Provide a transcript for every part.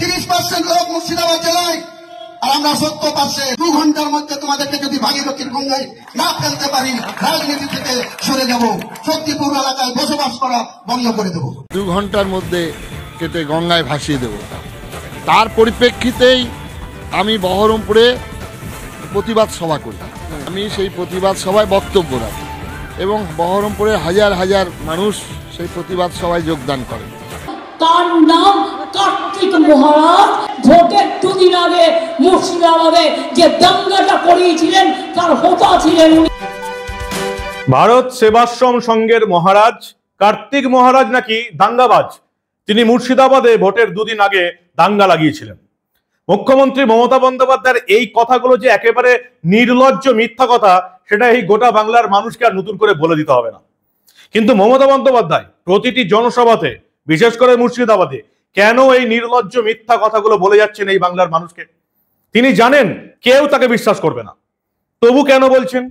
তিরিশ পার্সেন্ট লোক মুর্শিদাবাদ জেলায় আর আমরা সত্য পার্সেন্ট দু ঘন্টার মধ্যে তোমাদেরকে যদি ভাগীরথীর গঙ্গায় না ফেলতে পারি রাজনীতি থেকে সরে যাব শক্তিপুর এলাকায় বসবাস করা বন্ধ করে দেব দু ঘন্টার মধ্যে কেটে গঙ্গায় ভাসিয়ে দেব তার পরিপ্রেক্ষিতেই আমি বহরমপুরে প্রতিবাদ সভা করি আমি সেই প্রতিবাদ সভায় বক্তব্য রাখি এবং বহরমপুরে হাজার হাজার মানুষ সেই প্রতিবাদ সভায় যোগদান করেন তার নাম কার্তিক মহারাজ ভোটের দুদিন আগে মুর্শিদাবাদে যে দাঙ্গাটা করিয়েছিলেন তার হোতা ছিলেন ভারত সেবাশ্রম সংঘের মহারাজ কার্তিক মহারাজ নাকি দাঙ্গাবাজ তিনি মুর্শিদাবাদে ভোটের দুদিন আগে দাঙ্গা লাগিয়েছিলেন মুখ্যমন্ত্রী মমতা বন্দ্যোপাধ্যায়ের এই কথাগুলো যে একেবারে নির্লজ্জ মিথ্যা কথা সেটা এই গোটা বাংলার মানুষকে আর নতুন করে বলে দিতে হবে না কিন্তু মমতা বন্দ্যোপাধ্যায় প্রতিটি জনসভাতে বিশেষ করে মুর্শিদাবাদে কেন এই নির্লজ্জ মিথ্যা কথাগুলো বলে যাচ্ছেন এই বাংলার মানুষকে তিনি জানেন কেউ তাকে বিশ্বাস করবে না তবু কেন বলছেন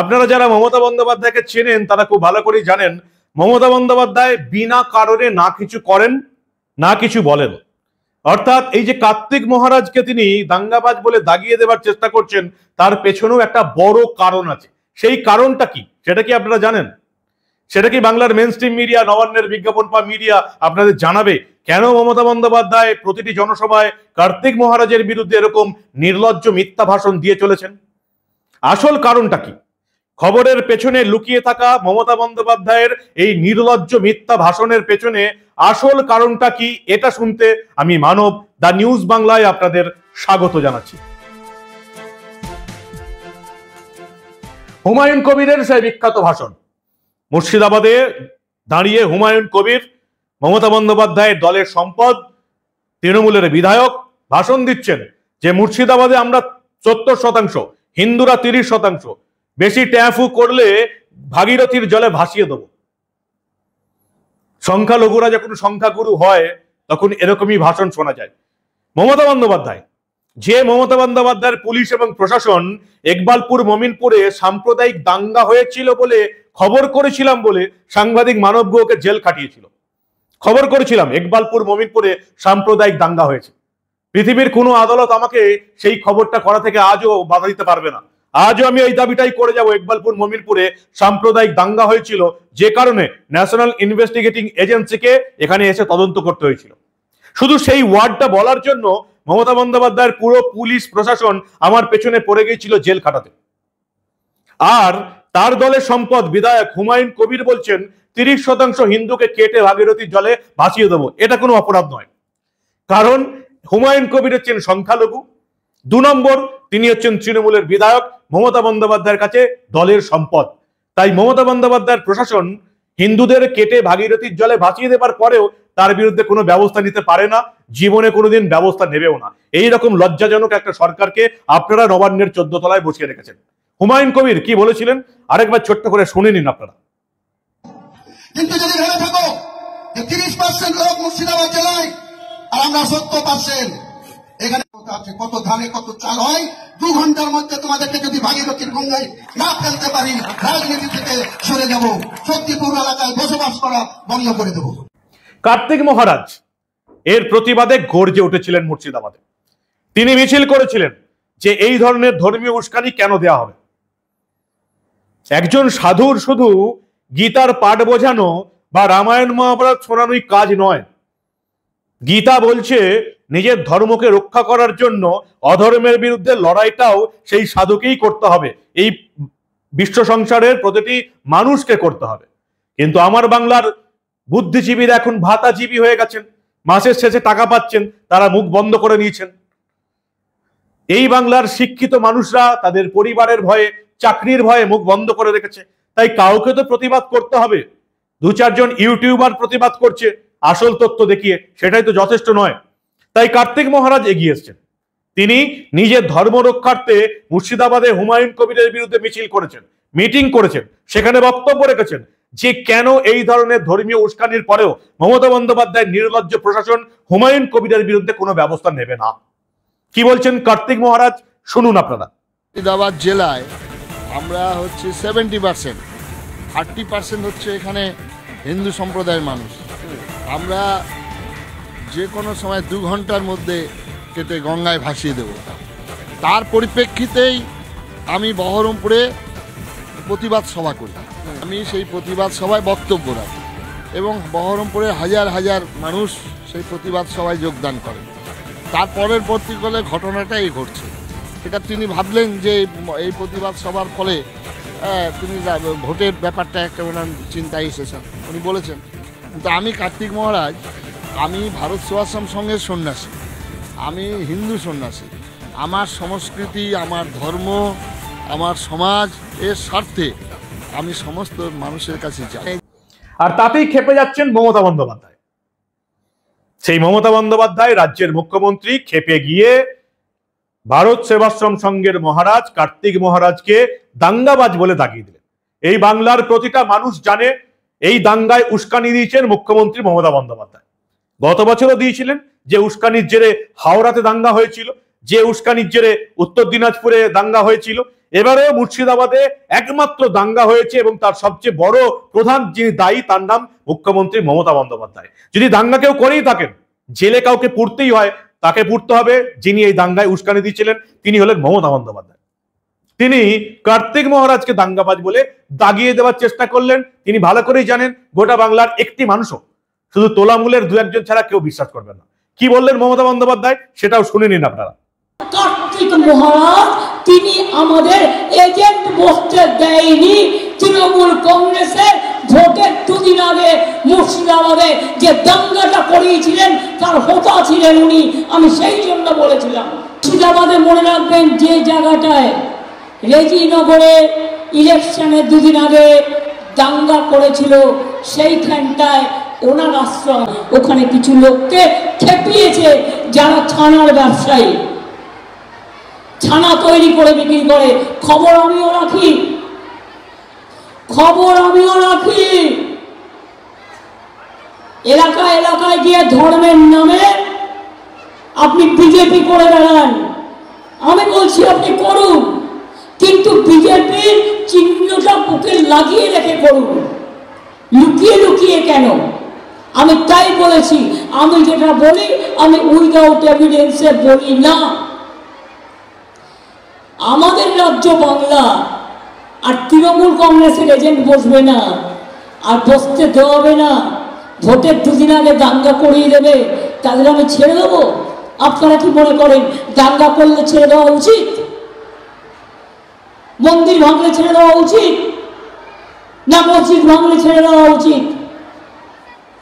আপনারা যারা মমতা বন্দ্যোপাধ্যায়কে চেনেন তারা খুব ভালো করে জানেন মমতা বন্দ্যোপাধ্যায় বিনা কারণে না কিছু করেন না কিছু বলেন অর্থাৎ এই যে কার্তিক মহারাজকে তিনি দাঙ্গাবাজ বলে দাগিয়ে দেবার চেষ্টা করছেন তার পেছনেও একটা বড় কারণ আছে সেই কারণটা কি সেটা কি আপনারা জানেন সেটা কি বাংলার মেন স্ট্রিম মিডিয়া নবান্নের বিজ্ঞাপন বা মিডিয়া আপনাদের জানাবে কেন মমতা বন্দ্যোপাধ্যায় প্রতিটি জনসভায় কার্তিক মহারাজের বিরুদ্ধে এরকম নির্লজ্জ মিথ্যা ভাষণ দিয়ে চলেছেন আসল কারণটা কি খবরের পেছনে লুকিয়ে থাকা মমতা বন্দ্যোপাধ্যায়ের এই নির্লজ্জ মিথ্যা ভাষণের পেছনে আসল কারণটা কি এটা শুনতে আমি মানব দ্য নিউজ বাংলায় আপনাদের স্বাগত জানাচ্ছি হুমায়ুন কবিরের সেই বিখ্যাত ভাষণ মুর্শিদাবাদে দাঁড়িয়ে হুমায়ুন কবির মমতা বন্দ্যোপাধ্যায়ের দলের সম্পদ তৃণমূলের বিধায়ক ভাষণ দিচ্ছেন যে মুর্শিদাবাদে আমরা সত্তর শতাংশ হিন্দুরা তিরিশ শতাংশ বেশি ট্যাফু করলে ভাগীরথীর জলে ভাসিয়ে দেব সংখ্যালঘুরা যখন সংখ্যাগুরু হয় তখন এরকমই ভাষণ শোনা যায় মমতা বন্দ্যোপাধ্যায় যে মমতা বন্দ্যোপাধ্যায়ের পুলিশ এবং প্রশাসন একবালপুর মমিনপুরে সাম্প্রদায়িক দাঙ্গা হয়েছিল বলে খবর করেছিলাম বলে সাংবাদিক মানব গুহকে জেল খাটিয়েছিল খবর করেছিলাম একবালপুর মমিনপুরে সাম্প্রদায়িক দাঙ্গা হয়েছে পৃথিবীর কোনো আদালত আমাকে সেই খবরটা করা থেকে আজও বাধা দিতে পারবে না আজও আমি এই দাবিটাই করে যাব একবালপুর মমিনপুরে সাম্প্রদায়িক দাঙ্গা হয়েছিল যে কারণে ন্যাশনাল ইনভেস্টিগেটিং এজেন্সিকে এখানে এসে তদন্ত করতে হয়েছিল শুধু সেই ওয়ার্ডটা বলার জন্য মমতা বন্দ্যোপাধ্যায়ের পুরো পুলিশ প্রশাসন আমার পেছনে পড়ে গিয়েছিল জেল খাটাতে আর তার দলে সম্পদ বিধায়ক হুমায়ুন কবির বলছেন তিরিশ শতাংশ হিন্দুকে কেটে ভাগীরথীর জলে ভাসিয়ে দেবো এটা কোনো অপরাধ নয় কারণ হুমায়ুন কবির হচ্ছেন সংখ্যালঘু দু নম্বর তিনি হচ্ছেন তৃণমূলের বিধায়ক মমতা বন্দ্যোপাধ্যায়ের কাছে দলের সম্পদ তাই মমতা বন্দ্যোপাধ্যায়ের প্রশাসন হিন্দুদের কেটে ভাগীরথীর জলে ভাসিয়ে দেবার পরেও তার বিরুদ্ধে কোনো ব্যবস্থা নিতে পারে না জীবনে কোনোদিন ব্যবস্থা নেবেও না এই রকম লজ্জাজনক একটা সরকারকে আপনারা নবান্নের চোদ্দ তলায় বসিয়ে রেখেছেন হুমায়ুন কবির কি বলেছিলেন আরেকবার ছোট্ট করে শুনে নিন আপনারা কিন্তু যদি ভেবে থাকো যে তিরিশ পার্সেন্ট লোক মুর্শিদাবাদ জেলায় আর আমরা সত্তর পার্সেন্ট এখানে কত ধানে কত চাল হয় দু ঘন্টার মধ্যে তোমাদেরকে যদি ভাগীরথীর গঙ্গায় না ফেলতে পারি রাজনীতি থেকে সরে যাব শক্তিপুর এলাকায় বসবাস করা বন্ধ করে দেব কার্তিক মহারাজ এর প্রতিবাদে গর্জে উঠেছিলেন মুর্শিদাবাদে তিনি মিছিল করেছিলেন যে এই ধরনের ধর্মীয় উস্কানি কেন দেয়া হবে একজন সাধুর শুধু গীতার পাঠ বোঝানো বা রামায়ণ মহাভারত শোনানোই কাজ নয় গীতা বলছে নিজের ধর্মকে রক্ষা করার জন্য অধর্মের বিরুদ্ধে লড়াইটাও সেই সাধুকেই করতে হবে এই বিশ্ব সংসারের প্রতিটি মানুষকে করতে হবে কিন্তু আমার বাংলার বুদ্ধিজীবীরা এখন ভাতাজীবী হয়ে গেছেন মাসের শেষে টাকা পাচ্ছেন তারা মুখ বন্ধ করে নিয়েছেন এই বাংলার শিক্ষিত মানুষরা তাদের পরিবারের ভয়ে চাকরির ভয়ে মুখ বন্ধ করে রেখেছে তাই কাউকে তো প্রতিবাদ করতে হবে দু চারজন ইউটিউবার প্রতিবাদ করছে আসল তথ্য দেখিয়ে সেটাই তো যথেষ্ট নয় তাই কার্তিক মহারাজ এগিয়ে এসছেন তিনি নিজের ধর্ম রক্ষার্থে মুর্শিদাবাদে হুমায়ুন কবিরের বিরুদ্ধে মিছিল করেছেন মিটিং করেছেন সেখানে বক্তব্য রেখেছেন যে কেন এই ধরনের ধর্মীয় উস্কানির পরেও মমতা বন্দ্যোপাধ্যায় নির্লজ্জ প্রশাসন হুমায়ুন কবিরের বিরুদ্ধে কোনো ব্যবস্থা নেবে না কি বলছেন কার্তিক মহারাজ শুনুন আপনারা মুর্শিদাবাদ জেলায় আমরা হচ্ছে সেভেন্টি পার্সেন্ট থার্টি পার্সেন্ট হচ্ছে এখানে হিন্দু সম্প্রদায়ের মানুষ আমরা যে কোনো সময় দু ঘন্টার মধ্যে কেটে গঙ্গায় ভাসিয়ে দেব তার পরিপ্রেক্ষিতেই আমি বহরমপুরে প্রতিবাদ সভা করি আমি সেই প্রতিবাদ সভায় বক্তব্য রাখি এবং বহরমপুরে হাজার হাজার মানুষ সেই প্রতিবাদ সভায় যোগদান করে তারপরের পরবর্তীকালে ঘটনাটাই ঘটছে সেটা তিনি ভাবলেন যে এই প্রতিবাদ সবার ফলে হ্যাঁ, তিনি ভোটের ব্যাপারটা একটা ওনার চিন্তায় এসেছেন উনি বলেছেন কিন্তু আমি কার্তিক মহারাজ আমি ভারত সেবাশ্রম সঙ্গে সন্ন্যাসী আমি হিন্দু সন্ন্যাসী আমার সংস্কৃতি আমার ধর্ম আমার সমাজ এর স্বার্থে আমি সমস্ত মানুষের কাছে যাই আর তাতেই খেপে যাচ্ছেন মমতা বন্দ্যোপাধ্যায় সেই মমতা বন্দ্যোপাধ্যায় রাজ্যের মুখ্যমন্ত্রী খেপে গিয়ে ভারত সেবাশ্রম সংঘের মহারাজ কার্তিক মহারাজকে দাঙ্গাবাজ বলে তাকিয়ে দিলেন এই বাংলার প্রতিটা মানুষ জানে এই দাঙ্গায় উস্কানি দিয়েছেন মুখ্যমন্ত্রী মমতা বন্দ্যোপাধ্যায় গত বছরও দিয়েছিলেন যে উস্কানির জেরে হাওড়াতে দাঙ্গা হয়েছিল যে উস্কানির জেরে উত্তর দিনাজপুরে দাঙ্গা হয়েছিল এবারে মুর্শিদাবাদে একমাত্র দাঙ্গা হয়েছে এবং তার সবচেয়ে বড় প্রধান যিনি দায়ী তার নাম মুখ্যমন্ত্রী মমতা বন্দ্যোপাধ্যায় যদি দাঙ্গা কেউ করেই থাকেন জেলে কাউকে পড়তেই হয় তাকে পুড়তে হবে যিনি এই দাঙ্গায় উস্কানি দিয়েছিলেন তিনি হলেন মমতা বন্দ্যোপাধ্যায় তিনি কার্তিক মহারাজকে দাঙ্গাবাজ বলে দাগিয়ে দেওয়ার চেষ্টা করলেন তিনি ভালো করেই জানেন গোটা বাংলার একটি মানুষও শুধু তোলামূলের দু একজন ছাড়া কেউ বিশ্বাস করবে না কি বললেন মমতা বন্দ্যোপাধ্যায় সেটাও শুনে নিন আপনারা তিনি আমাদের এজেন্ট বসতে দেয়নি তৃণমূল কংগ্রেসের ভোটের দুদিন আগে মুর্শিদাবাদে যে দাঙ্গাটা করিয়েছিলেন তার হোতা ছিলেন উনি আমি সেই জন্য বলেছিলাম মুর্শিদাবাদে মনে রাখবেন যে জায়গাটায় রেজিনগরে ইলেকশনের দুদিন আগে দাঙ্গা করেছিল সেইখানটায় ওনার আশ্রম ওখানে কিছু লোককে খেপিয়েছে যারা ছানার ব্যবসায়ী ছানা তৈরি করে বিক্রি করে খবর আমিও রাখি খবর আমিও রাখি এলাকা এলাকায় গিয়ে ধর্মের নামে আপনি বিজেপি করে বেড়ান আমি বলছি আপনি করুন কিন্তু বিজেপির চিহ্নটা বুকে লাগিয়ে রেখে করুন লুকিয়ে লুকিয়ে কেন আমি তাই বলেছি আমি যেটা বলি আমি উইদাউট এভিডেন্সে বলি না আমাদের রাজ্য বাংলা আর তৃণমূল কংগ্রেসের এজেন্ট বসবে না আর বসতে দেওয়া হবে না ভোটের দুদিন আগে দাঙ্গা করিয়ে দেবে তাদের আমি ছেড়ে দেবো আপনারা কি মনে করেন দাঙ্গা করলে ছেড়ে দেওয়া উচিত মন্দির ভাঙলে ছেড়ে দেওয়া উচিত না মসজিদ ভাঙলে ছেড়ে দেওয়া উচিত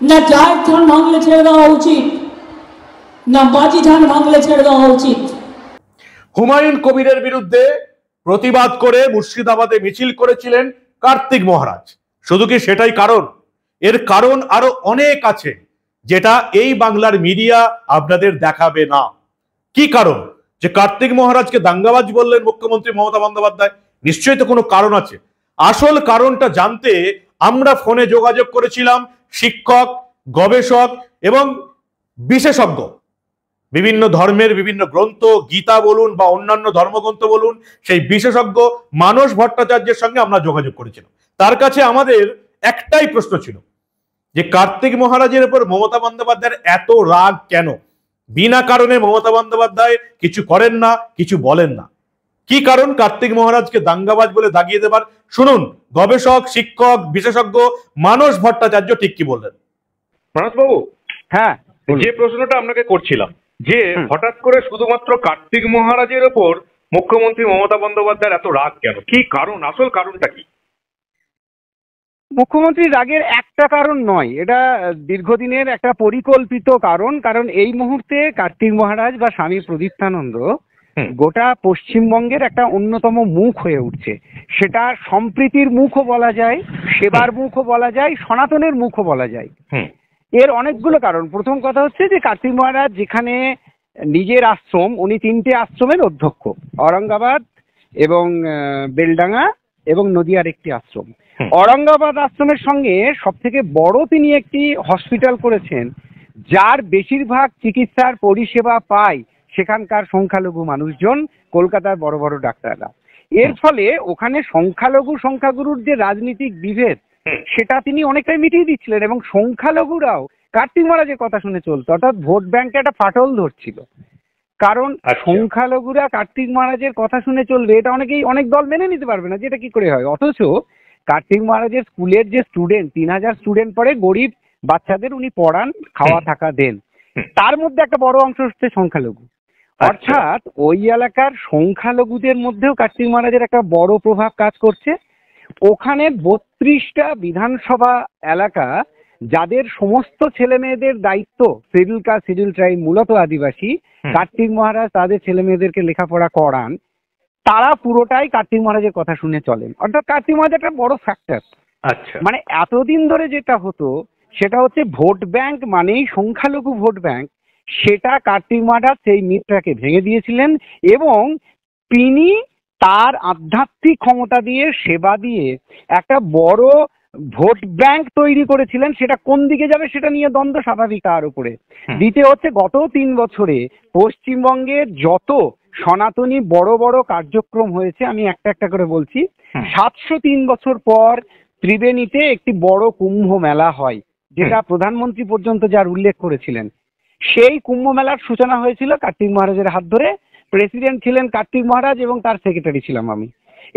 না জায়ের ধান ভাঙলে ছেড়ে দেওয়া উচিত না বাজি ধান ভাঙলে ছেড়ে দেওয়া উচিত হুমায়ুন কবিরের বিরুদ্ধে প্রতিবাদ করে মুর্শিদাবাদে মিছিল করেছিলেন কার্তিক মহারাজ শুধু কি সেটাই কারণ এর কারণ আরো অনেক আছে যেটা এই বাংলার মিডিয়া আপনাদের দেখাবে না কি কারণ যে কার্তিক মহারাজকে দাঙ্গাবাজ বললেন মুখ্যমন্ত্রী মমতা বন্দ্যোপাধ্যায় নিশ্চয়ই তো কোনো কারণ আছে আসল কারণটা জানতে আমরা ফোনে যোগাযোগ করেছিলাম শিক্ষক গবেষক এবং বিশেষজ্ঞ বিভিন্ন ধর্মের বিভিন্ন গ্রন্থ গীতা বলুন বা অন্যান্য ধর্মগ্রন্থ বলুন সেই বিশেষজ্ঞ মানস ভট্টাচার্যের সঙ্গে আমরা যোগাযোগ করেছিলাম তার কাছে আমাদের একটাই প্রশ্ন ছিল যে কার্তিক মহারাজের উপর মমতা বন্দ্যোপাধ্যায়ের এত রাগ কেন বিনা কারণে মমতা বন্দ্যোপাধ্যায় কিছু করেন না কিছু বলেন না কি কারণ কার্তিক মহারাজকে দাঙ্গাবাজ বলে দাগিয়ে দেবার শুনুন গবেষক শিক্ষক বিশেষজ্ঞ মানস ভট্টাচার্য ঠিক কি বললেন মানস বাবু হ্যাঁ যে প্রশ্নটা আপনাকে করছিলাম যে হঠাৎ করে শুধুমাত্র কার্তিক মহারাজের ওপর মুখ্যমন্ত্রী মমতা বন্দ্যোপাধ্যায়ের এত রাগ কেন কি কারণ আসল কারণটা কি মুখ্যমন্ত্রী রাগের একটা কারণ নয় এটা দীর্ঘদিনের একটা পরিকল্পিত কারণ কারণ এই মুহূর্তে কার্তিক মহারাজ বা স্বামী প্রদীপ্তানন্দ গোটা পশ্চিমবঙ্গের একটা অন্যতম মুখ হয়ে উঠছে সেটা সম্প্রীতির মুখও বলা যায় সেবার মুখও বলা যায় সনাতনের মুখও বলা যায় এর অনেকগুলো কারণ প্রথম কথা হচ্ছে যে কার্তিক মহারাজ যেখানে নিজের আশ্রম উনি তিনটে আশ্রমের অধ্যক্ষ ঔরঙ্গাবাদ এবং বেলডাঙ্গা এবং নদিয়ার একটি আশ্রম ঔরঙ্গাবাদ আশ্রমের সঙ্গে সব থেকে বড় তিনি একটি হসপিটাল করেছেন যার বেশিরভাগ চিকিৎসার পরিষেবা পায় সেখানকার সংখ্যালঘু মানুষজন কলকাতার বড় বড় ডাক্তাররা এর ফলে ওখানে সংখ্যালঘু সংখ্যাগুরুর যে রাজনৈতিক বিভেদ সেটা তিনি অনেকটাই মিটিয়ে দিচ্ছিলেন এবং সংখ্যালঘুরাও কার্তিক মহারাজের কথা শুনে চলতো অর্থাৎ ভোট ব্যাংকে একটা ফাটল ধরছিল কারণ আচ্ছা। সংখ্যালঘুরা কার্তিক মহারাজের কথা শুনে চলবে এটা অনেকেই অনেক দল মেনে নিতে পারবে না যেটা কি করে হয় অথচ কার্তিক মহারাজের স্কুলের যে স্টুডেন্ট তিন হাজার স্টুডেন্ট পরে গরিব বাচ্চাদের উনি পড়ান খাওয়া থাকা দেন তার মধ্যে একটা বড় অংশ হচ্ছে সংখ্যালঘু আচ্ছা। অর্থাৎ ওই এলাকার সংখ্যালঘুদের মধ্যেও কার্তিক মহারাজের একটা বড় প্রভাব কাজ করছে ওখানে বত্রিশটা বিধানসভা এলাকা যাদের সমস্ত ছেলে মেয়েদের দায়িত্ব শিডিউল কাস্ট ট্রাই ট্রাইব মূলত আদিবাসী কার্তিক মহারাজ তাদের ছেলে মেয়েদেরকে লেখাপড়া করান তারা পুরোটাই কার্তিক মহারাজের কথা শুনে চলেন অর্থাৎ কার্তিক মহারাজ একটা বড় ফ্যাক্টর আচ্ছা মানে এতদিন ধরে যেটা হতো সেটা হচ্ছে ভোট ব্যাংক মানেই সংখ্যালঘু ভোট ব্যাংক সেটা কার্তিক মহারাজ সেই মিথটাকে ভেঙে দিয়েছিলেন এবং তিনি তার আধ্যাত্মিক ক্ষমতা দিয়ে সেবা দিয়ে একটা বড় ভোট ব্যাংক তৈরি করেছিলেন সেটা কোন দিকে যাবে সেটা নিয়ে দ্বন্দ্ব স্বাভাবিক তার উপরে দ্বিতীয় হচ্ছে গত তিন বছরে পশ্চিমবঙ্গের যত সনাতনী বড় বড় কার্যক্রম হয়েছে আমি একটা একটা করে বলছি সাতশো তিন বছর পর ত্রিবেণীতে একটি বড় কুম্ভ মেলা হয় যেটা প্রধানমন্ত্রী পর্যন্ত যার উল্লেখ করেছিলেন সেই কুম্ভ মেলার সূচনা হয়েছিল কার্তিক মহারাজের হাত ধরে প্রেসিডেন্ট ছিলেন কার্তিক মহারাজ এবং তার সেক্রেটারি ছিলাম আমি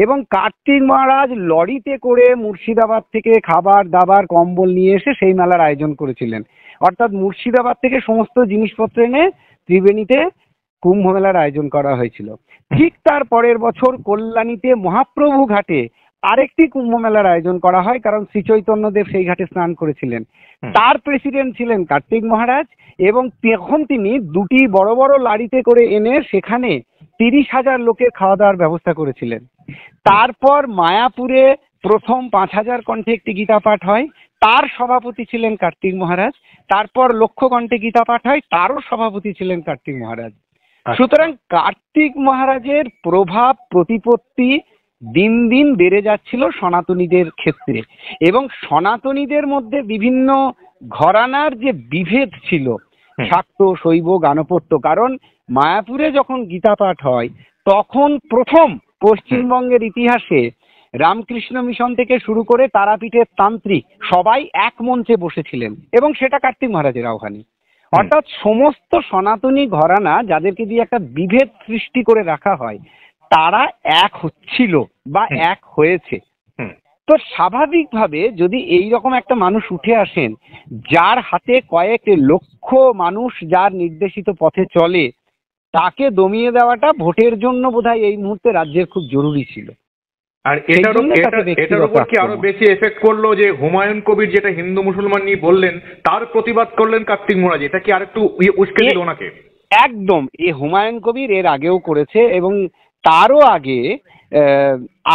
এবং কার্তিক মহারাজ লরিতে করে মুর্শিদাবাদ থেকে খাবার দাবার কম্বল নিয়ে এসে সেই মেলার আয়োজন করেছিলেন অর্থাৎ মুর্শিদাবাদ থেকে সমস্ত জিনিসপত্র এনে ত্রিবেণীতে কুম্ভ মেলার আয়োজন করা হয়েছিল ঠিক তার পরের বছর কল্যাণীতে মহাপ্রভু ঘাটে আরেকটি কুম্ভ মেলার আয়োজন করা হয় কারণ শ্রী চৈতন্যদেব সেই ঘাটে স্নান করেছিলেন তার প্রেসিডেন্ট ছিলেন কার্তিক মহারাজ এবং তখন তিনি দুটি বড় বড় লাড়িতে করে এনে সেখানে তিরিশ হাজার লোকের খাওয়া দাওয়ার ব্যবস্থা করেছিলেন তারপর মায়াপুরে প্রথম পাঁচ হাজার কণ্ঠে একটি গীতা পাঠ হয় তার সভাপতি ছিলেন কার্তিক মহারাজ তারপর লক্ষ কণ্ঠে গীতা পাঠ হয় তারও সভাপতি ছিলেন কার্তিক মহারাজ আচ্ছা। সুতরাং কার্তিক মহারাজের প্রভাব প্রতিপত্তি দিন দিন বেড়ে যাচ্ছিল সনাতনীদের ক্ষেত্রে এবং সনাতনীদের মধ্যে বিভিন্ন ঘরানার যে বিভেদ ছিল শাক্ত শৈব গানপত্য কারণ মায়াপুরে যখন গীতা পাঠ হয় তখন প্রথম পশ্চিমবঙ্গের ইতিহাসে রামকৃষ্ণ মিশন থেকে শুরু করে তারাপীঠের তান্ত্রিক সবাই এক মঞ্চে বসেছিলেন এবং সেটা কার্তিক মহারাজের আহ্বানে অর্থাৎ সমস্ত সনাতনী ঘরানা যাদেরকে দিয়ে একটা বিভেদ সৃষ্টি করে রাখা হয় তারা এক হচ্ছিল বা এক হয়েছে তো স্বাভাবিকভাবে যদি এই রকম একটা মানুষ উঠে আসেন যার হাতে কয়েক লক্ষ মানুষ যার নির্দেশিত পথে চলে তাকে দমিয়ে দেওয়াটা ভোটের জন্য বোধহয় এই মুহূর্তে রাজ্যের খুব জরুরি ছিল আর এটার এটার উপর কি আরো বেশি এফেক্ট করলো যে হুমায়ুন কবির যেটা হিন্দু মুসলমান নিয়ে বললেন তার প্রতিবাদ করলেন কার্তিক মোরাজ এটা কি আরেকটু উস্কে দিল ওনাকে একদম এ হুমায়ুন কবির এর আগেও করেছে এবং তারও আগে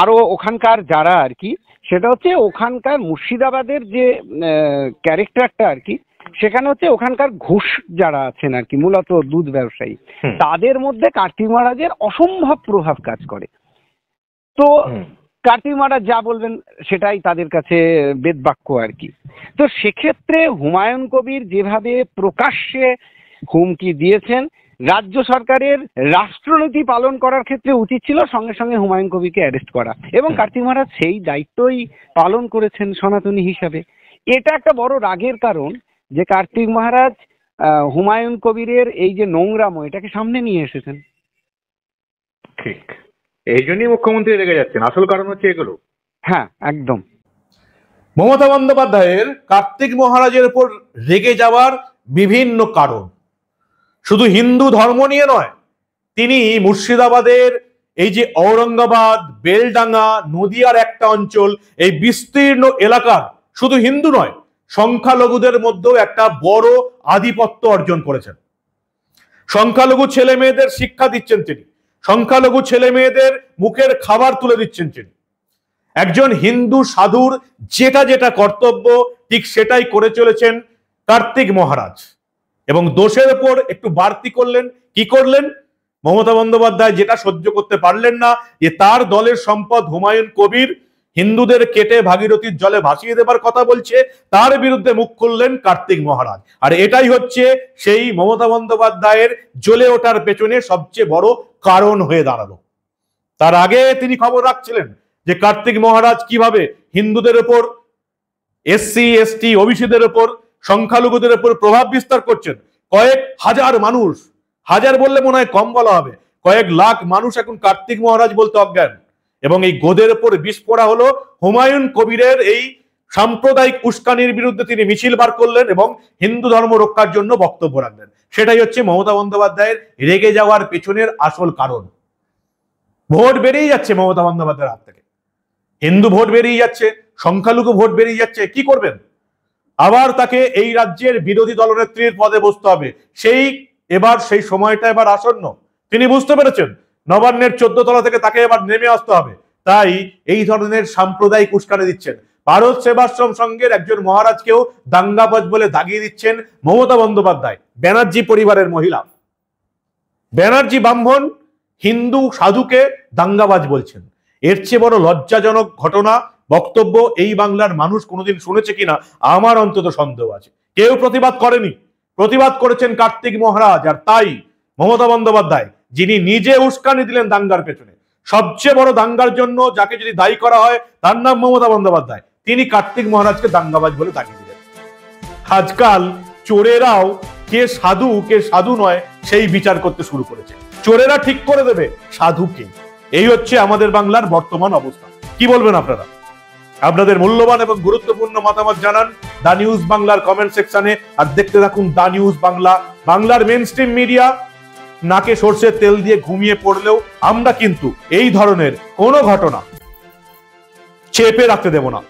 আরও ওখানকার যারা আর কি সেটা হচ্ছে ওখানকার মুর্শিদাবাদের যে ক্যারেক্টারটা আর কি সেখানে হচ্ছে ওখানকার ঘুষ যারা আছেন আর কি মূলত দুধ ব্যবসায়ী তাদের মধ্যে কার্তিক মহারাজের অসম্ভব প্রভাব কাজ করে তো কার্তিক মহারাজ যা বলবেন সেটাই তাদের কাছে বেদবাক্য আর কি তো সেক্ষেত্রে হুমায়ুন কবির যেভাবে প্রকাশ্যে হুমকি দিয়েছেন রাজ্য সরকারের রাষ্ট্রনীতি পালন করার ক্ষেত্রে উচিত ছিল সঙ্গে সঙ্গে হুমায়ুন কবিকে অ্যারেস্ট করা এবং কার্তিক মহারাজ সেই দায়িত্বই পালন করেছেন সনাতনী হিসাবে এটা একটা বড় রাগের কারণ যে কার্তিক মহারাজ হুমায়ুন কবিরের এই যে নোংরাম এটাকে সামনে নিয়ে এসেছেন ঠিক এই জন্যই মুখ্যমন্ত্রী রেগে যাচ্ছেন আসল কারণ হচ্ছে এগুলো হ্যাঁ একদম মমতা বন্দ্যোপাধ্যায়ের কার্তিক মহারাজের উপর রেগে যাওয়ার বিভিন্ন কারণ শুধু হিন্দু ধর্ম নিয়ে নয় তিনি মুর্শিদাবাদের এই যে ঔরঙ্গাবাদ বেলডাঙ্গা নদিয়ার একটা অঞ্চল এই বিস্তীর্ণ এলাকার শুধু হিন্দু নয় সংখ্যালঘুদের মধ্যেও একটা বড় আধিপত্য অর্জন করেছেন সংখ্যালঘু ছেলে মেয়েদের শিক্ষা দিচ্ছেন তিনি সংখ্যালঘু ছেলে মেয়েদের মুখের খাবার তুলে দিচ্ছেন তিনি একজন হিন্দু সাধুর যেটা যেটা কর্তব্য ঠিক সেটাই করে চলেছেন কার্তিক মহারাজ এবং দোষের ওপর একটু বাড়তি করলেন কি করলেন মমতা বন্দ্যোপাধ্যায় যেটা সহ্য করতে পারলেন না যে তার দলের সম্পদ হুমায়ুন কবির হিন্দুদের কেটে ভাগীরথীর জলে ভাসিয়ে দেবার কথা বলছে তার বিরুদ্ধে মুখ খুললেন কার্তিক মহারাজ আর এটাই হচ্ছে সেই মমতা বন্দ্যোপাধ্যায়ের জ্বলে ওঠার পেছনে সবচেয়ে বড় কারণ হয়ে দাঁড়ালো তার আগে তিনি খবর রাখছিলেন যে কার্তিক মহারাজ কিভাবে হিন্দুদের ওপর এসসি এসটি অভিষেদের ওপর সংখ্যালঘুদের উপর প্রভাব বিস্তার করছেন কয়েক হাজার মানুষ হাজার বললে মনে হয় কম বলা হবে কয়েক লাখ মানুষ এখন কার্তিক মহারাজ বলতে অজ্ঞান এবং এই গোদের বিষ বিস্ফোরা হলো হুমায়ুন কবিরের এই সাম্প্রদায়িক উস্কানির বিরুদ্ধে তিনি মিছিল বার করলেন এবং হিন্দু ধর্ম রক্ষার জন্য বক্তব্য রাখলেন সেটাই হচ্ছে মমতা বন্দ্যোপাধ্যায়ের রেগে যাওয়ার পেছনের আসল কারণ ভোট বেরিয়ে যাচ্ছে মমতা বন্দ্যোপাধ্যায়ের হাত থেকে হিন্দু ভোট বেরিয়ে যাচ্ছে সংখ্যালঘু ভোট বেরিয়ে যাচ্ছে কি করবেন আবার তাকে এই রাজ্যের বিরোধী দলনেত্রীর পদে বসতে হবে সেই এবার সেই সময়টা এবার আসন্ন তিনি বুঝতে পেরেছেন নবান্নের চোদ্দ তলা থেকে তাকে এবার নেমে আসতে হবে তাই এই ধরনের সাম্প্রদায়িক উস্কানি দিচ্ছেন ভারত সেবাশ্রম সংঘের একজন মহারাজকেও দাঙ্গাবাজ বলে দাগিয়ে দিচ্ছেন মমতা বন্দ্যোপাধ্যায় ব্যানার্জি পরিবারের মহিলা ব্যানার্জি ব্রাহ্মণ হিন্দু সাধুকে দাঙ্গাবাজ বলছেন এর চেয়ে বড় লজ্জাজনক ঘটনা বক্তব্য এই বাংলার মানুষ কোনোদিন শুনেছে কিনা আমার অন্তত সন্দেহ আছে কেউ প্রতিবাদ করেনি প্রতিবাদ করেছেন কার্তিক মহারাজ আর তাই মমতা বন্দ্যোপাধ্যায় যিনি নিজে উস্কানি দিলেন দাঙ্গার পেছনে সবচেয়ে বড় দাঙ্গার জন্য যাকে যদি দায়ী করা হয় তার নাম মমতা বন্দ্যোপাধ্যায় তিনি কার্তিক মহারাজকে দাঙ্গাবাজ বলে তাকিয়ে দিলেন আজকাল চোরেরাও কে সাধু কে সাধু নয় সেই বিচার করতে শুরু করেছে চোরেরা ঠিক করে দেবে সাধু কে এই হচ্ছে আমাদের বাংলার বর্তমান অবস্থা কি বলবেন আপনারা আপনাদের মূল্যবান এবং গুরুত্বপূর্ণ মতামত জানান দা নিউজ বাংলার কমেন্ট সেকশনে আর দেখতে থাকুন দা নিউজ বাংলা বাংলার মেন স্ট্রিম মিডিয়া নাকে সর্ষের তেল দিয়ে ঘুমিয়ে পড়লেও আমরা কিন্তু এই ধরনের কোনো ঘটনা চেপে রাখতে দেব না